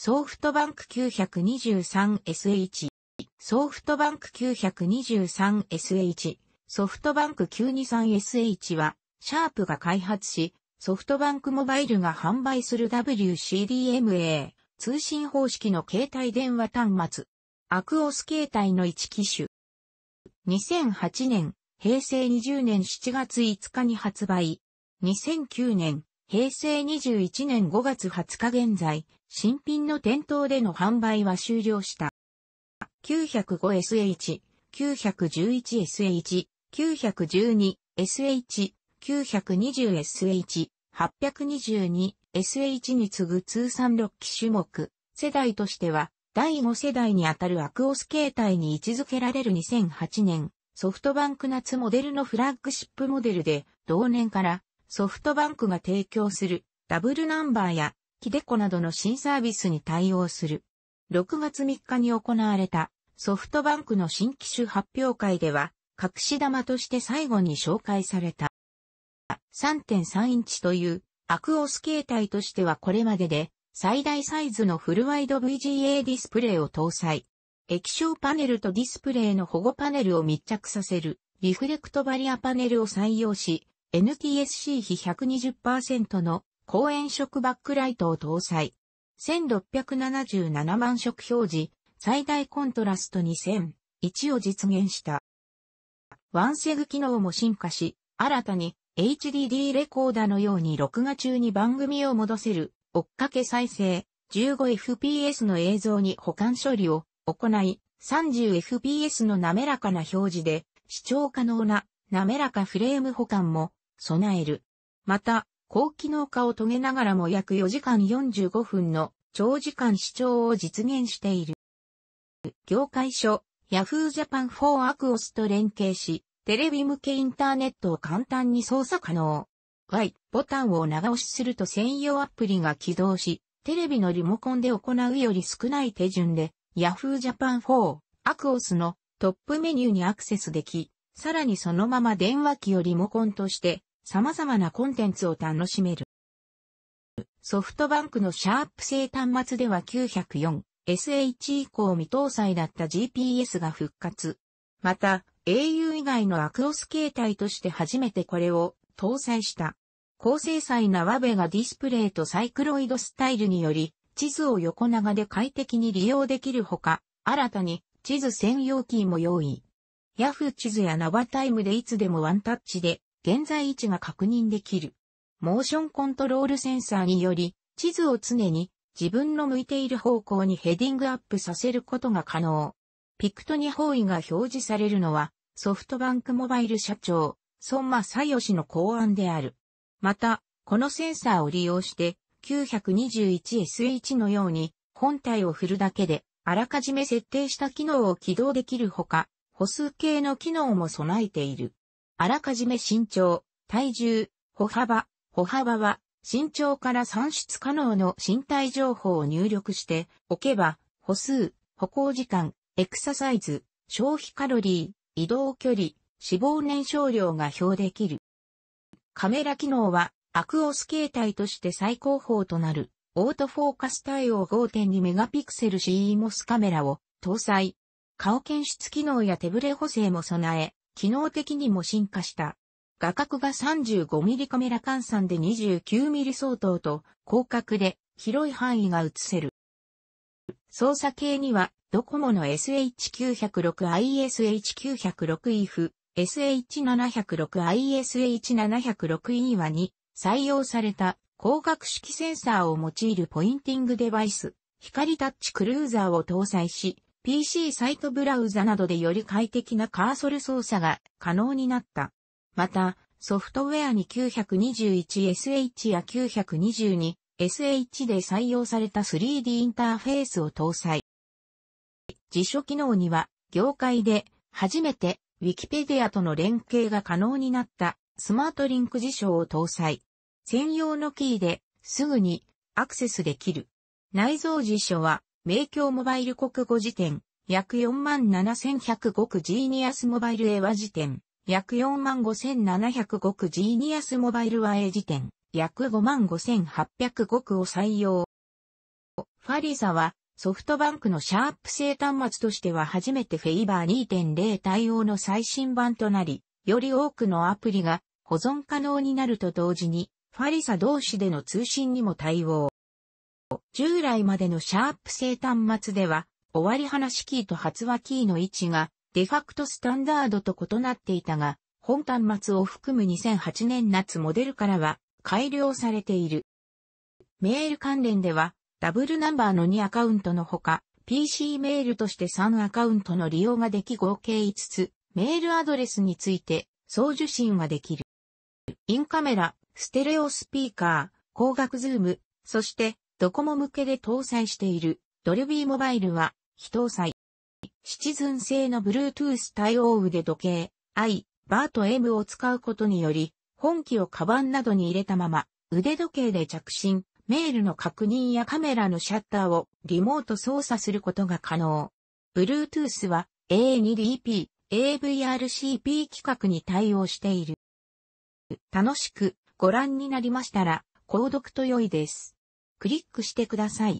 ソフトバンク 923SH、ソフトバンク 923SH、ソフトバンク 923SH は、シャープが開発し、ソフトバンクモバイルが販売する WCDMA 通信方式の携帯電話端末、アクオス携帯の1機種。2008年、平成20年7月5日に発売。2009年、平成21年5月20日現在、新品の店頭での販売は終了した。905SH、911SH、912SH、920SH、822SH に次ぐ通算6機種目、世代としては第5世代にあたるアクオス形態に位置づけられる2008年、ソフトバンク夏モデルのフラッグシップモデルで、同年からソフトバンクが提供するダブルナンバーやキデコなどの新サービスに対応する。6月3日に行われたソフトバンクの新機種発表会では、隠し玉として最後に紹介された。3.3インチというアクオス形態としてはこれまでで最大サイズのフルワイド VGA ディスプレイを搭載。液晶パネルとディスプレイの保護パネルを密着させるリフレクトバリアパネルを採用し、NTSC 比120%の後円色バックライトを搭載。1677万色表示、最大コントラスト2001を実現した。ワンセグ機能も進化し、新たに HDD レコーダーのように録画中に番組を戻せる、追っかけ再生、15fps の映像に保管処理を行い、30fps の滑らかな表示で視聴可能な滑らかフレーム保管も備える。また、高機能化を遂げながらも約4時間45分の長時間視聴を実現している。業界書、Yahoo Japan f o Acos と連携し、テレビ向けインターネットを簡単に操作可能。Y ボタンを長押しすると専用アプリが起動し、テレビのリモコンで行うより少ない手順で Yahoo Japan f o Acos のトップメニューにアクセスでき、さらにそのまま電話機をリモコンとして様々なコンテンツを楽しめる。ソフトバンクのシャープ製端末では 904SH 以降未搭載だった GPS が復活。また、au 以外のアクオス形態として初めてこれを搭載した。高精細なワベがディスプレイとサイクロイドスタイルにより、地図を横長で快適に利用できるほか、新たに地図専用キーも用意。ヤフー地図やナバタイムでいつでもワンタッチで現在位置が確認できる。モーションコントロールセンサーにより、地図を常に自分の向いている方向にヘディングアップさせることが可能。ピクトに方位が表示されるのは、ソフトバンクモバイル社長、孫正義の考案である。また、このセンサーを利用して、921SH のように、本体を振るだけで、あらかじめ設定した機能を起動できるほか、歩数計の機能も備えている。あらかじめ身長、体重、歩幅、歩幅は、身長から算出可能の身体情報を入力しておけば、歩数、歩行時間、エクササイズ、消費カロリー、移動距離、脂肪燃焼量が表できる。カメラ機能は、アクオス形態として最高峰となる、オートフォーカス対応5 2メガピクセル CMOS カメラを搭載。顔検出機能や手ブレ補正も備え、機能的にも進化した。画角が 35mm カメラ換算で 29mm 相当と、広角で広い範囲が映せる。操作系には、ドコモの SH906ISH906EF、SH706ISH706E は2、採用された光学式センサーを用いるポインティングデバイス、光タッチクルーザーを搭載し、PC サイトブラウザなどでより快適なカーソル操作が可能になった。また、ソフトウェアに 921SH や 922SH で採用された 3D インターフェースを搭載。辞書機能には、業界で初めて Wikipedia との連携が可能になったスマートリンク辞書を搭載。専用のキーですぐにアクセスできる。内蔵辞書は名教モバイル国語辞典、約4万7 1 0 0区ジーニアスモバイル英和辞典、約4万5 7 0 0区ジーニアスモバイル和英辞典、約5万5 8 0 0区を採用。ファリザは、ソフトバンクのシャープ製端末としては初めてフェイバー2.0対応の最新版となり、より多くのアプリが保存可能になると同時に、ファリサ同士での通信にも対応。従来までのシャープ性端末では、終わり話キーと発話キーの位置がデファクトスタンダードと異なっていたが、本端末を含む2008年夏モデルからは改良されている。メール関連では、ダブルナンバーの2アカウントのほか、PC メールとして3アカウントの利用ができ合計5つ、メールアドレスについて送受信はできる。インカメラ、ステレオスピーカー、光学ズーム、そしてドコモ向けで搭載しているドルビーモバイルは非搭載。シチズン製の Bluetooth 対応腕時計 i、バート M を使うことにより、本機をカバンなどに入れたまま、腕時計で着信、メールの確認やカメラのシャッターをリモート操作することが可能。Bluetooth は A2DP、AVRCP 規格に対応している。楽しくご覧になりましたら、購読と良いです。クリックしてください。